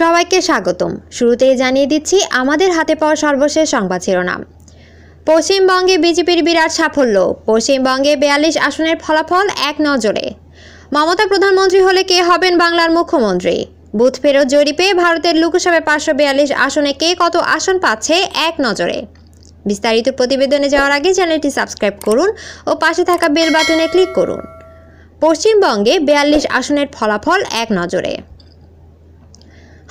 সবাইকে স্বাগতম শুরুতেই জানিয়ে দিচ্ছি আমাদের হাতে পাওয়া সর্বশেষ সংবাদ শিরোনাম পশ্চিমবঙ্গে বিজেপির বিরাট সাফল্য পশ্চিমবঙ্গে বিয়াল্লিশ আসনের ফলাফল এক নজরে মমতা প্রধানমন্ত্রী হলে কে হবেন বাংলার মুখ্যমন্ত্রী বুথ ফেরত জরিপে ভারতের লোকসভায় পাঁচশো বিয়াল্লিশ আসনে কে কত আসন পাচ্ছে এক নজরে বিস্তারিত প্রতিবেদনে যাওয়ার আগে চ্যানেলটি সাবস্ক্রাইব করুন ও পাশে থাকা বেল বাটনে ক্লিক করুন পশ্চিমবঙ্গে বিয়াল্লিশ আসনের ফলাফল এক নজরে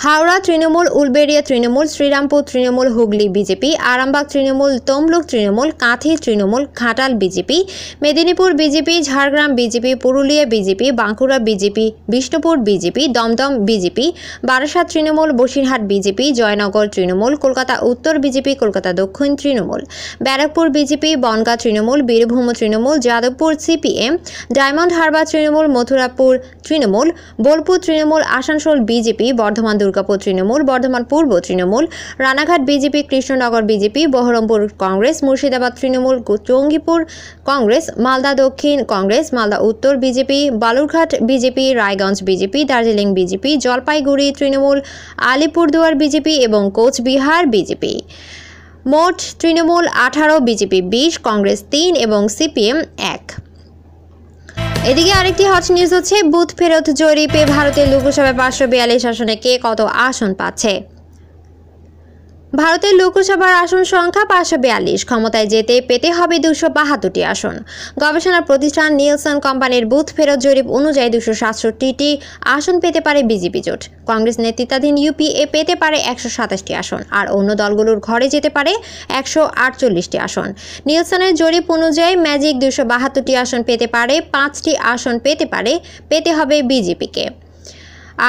Howrah Trinamool Uluberia Trinamool Serampore Trinamool Hooghly BJP Arambagh Trinamool Tamluk Trinamool Kanthi Trinamool Ghatal BJP Medinipur BJP Jhargram BJP Purulia BJP Bankura BJP Bishnupur BJP Dum Dum BJP Barasat Trinamool Basirhat BJP Joynagar Trinamool Kolkata Uttar BJP Kolkata Dakshin Trinamool Barrackpore BJP Bangaon Trinamool Birbhum Trinamool Jadavpur CPM Diamond Harbour Trinamool Mathurapur Trinamool Bolpur Trinamool Asansol BJP Bardhaman Durgapur Trinamool Bardhaman Purba Trinamool Ranaghat BJP Krishnanagar BJP Baharampur Congress Murshidabad Trinamool Jangipur Congress Malda Dakshin Congress Malda Uttar BJP Balurghat BJP Raiganj BJP Darjeeling BJP Jalpaiguri Trinamool Alipurduar BJP এবং কোচবিহার বিজেপি মোট তৃণমূল আঠারো বিজেপি বিশ কংগ্রেস তিন এবং সিপিএম এক এদিকে আরেকটি হট নিউজ হচ্ছে বুথ ফেরত জরিপে ভারতের লোকসভায় পাঁচশো বিয়াল্লিশ আসনে কে কত আসন পাচ্ছে ভারতের লোকসভার আসন সংখ্যা পাঁচশো বিয়াল্লিশ ক্ষমতায় যেতে পেতে হবে দুশো বাহাত্তরটি আসন গবেষণা প্রতিষ্ঠান নিলসন কোম্পানির বুথ ফেরত জরিপ অনুযায়ী দুশো সাতষট্টিটি আসন পেতে পারে বিজেপি জোট কংগ্রেস নেতৃত্বাধীন ইউপিএ পেতে পারে একশো সাতাশটি আসন আর অন্য দলগুলোর ঘরে যেতে পারে একশো আটচল্লিশটি আসন নিলসনের জরিপ অনুযায়ী ম্যাজিক দুশো বাহাত্তরটি আসন পেতে পারে পাঁচটি আসন পেতে পারে পেতে হবে বিজেপিকে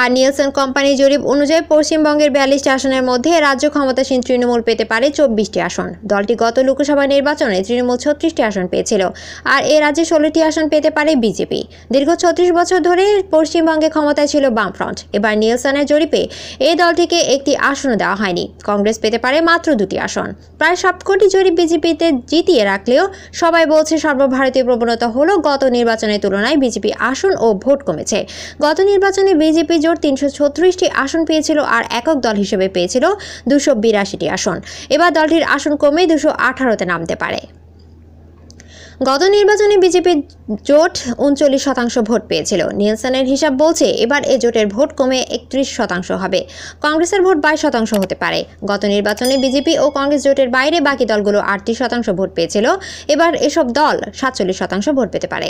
আর নিয়েলসন কোম্পানি জরিপ অনুযায়ী পশ্চিমবঙ্গের বিয়াল্লিশটি আসনের মধ্যে রাজ্য ক্ষমতাসীন তৃণমূল পেতে পারে চব্বিশটি আসন দলটি গত লোকসভা নির্বাচনে তৃণমূল ছত্রিশটি আসন পেয়েছিল আর এ রাজ্যে ষোলোটি আসন পেতে পারে বিজেপি দীর্ঘ ছত্রিশ বছর ধরে পশ্চিমবঙ্গে ক্ষমতায় ছিল বামফ্রন্ট এবার নিয়েলসনের জরিপে এই দলটিকে একটি আসনও দেওয়া হয়নি কংগ্রেস পেতে পারে মাত্র দুটি আসন প্রায় সবকটি জরিপ বিজেপিতে জিতিয়ে রাখলেও সবাই বলছে সর্বভারতীয় প্রবণতা হল গত নির্বাচনের তুলনায় বিজেপি আসন ও ভোট কমেছে গত নির্বাচনে বিজেপি বিজেপি জোট তিনশো ছত্রিশটি আসন পেয়েছিল আর একক দল হিসেবে পেয়েছিল দুশো বিরাশিটি আসন এবার দলটির আসন কমে দুশো আঠারোতে নামতে পারে গত নির্বাচনে বিজেপি জোট উনচল্লিশ শতাংশ ভোট পেয়েছিল নিলসনের হিসাব বলছে এবার এ জোটের ভোট কমে একত্রিশ শতাংশ হবে কংগ্রেসের ভোট বাইশ শতাংশ হতে পারে গত নির্বাচনে বিজেপি ও কংগ্রেস জোটের বাইরে বাকি দলগুলো আটত্রিশ শতাংশ ভোট পেয়েছিল এবার এসব দল সাতচল্লিশ শতাংশ ভোট পেতে পারে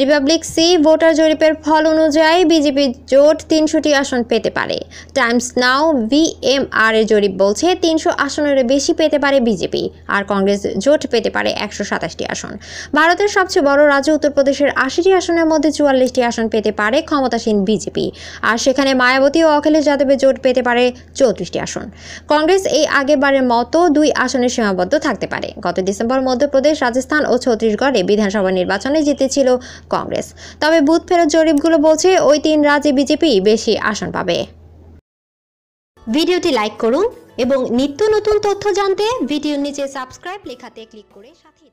রিপাবলিক সি ভোটার জরিপের ফল অনুযায়ী বিজেপি জোট তিনশোটি আসন পেতে পারে টাইমস নাও ভিএমআর এর জরিপ বলছে তিনশো আসনের বেশি পেতে পারে বিজেপি আর কংগ্রেস জোট পেতে পারে একশো সাতাশটি আসন ভারতের সবচেয়ে বড় রাজ্য উত্তরপ্রদেশের আশিটি আসনের মধ্যে চুয়াল্লিশটি আসন পেতে পারে ক্ষমতাসীন বিজেপি আর সেখানে মায়াবতী ও অখিলেশ যাদবের জোট পেতে পারে চৌত্রিশটি আসন কংগ্রেস এই আগেবারের মতো দুই আসনে সীমাবদ্ধ থাকতে পারে গত ডিসেম্বর মধ্যপ্রদেশ রাজস্থান ও ছত্তিশগড়ে বিধানসভা নির্বাচনে জিতেছিল কংগ্রেস তবে বুথ ফেরত জরিপগুলো বলছে ওই তিন রাজ্যে বিজেপি বেশি আসন পাবে ভিডিওটি লাইক করুন এবং নিত্য নতুন তথ্য জানতে ভিডিওর নিচে সাবস্ক্রাইব লেখাতে ক্লিক করে সাথে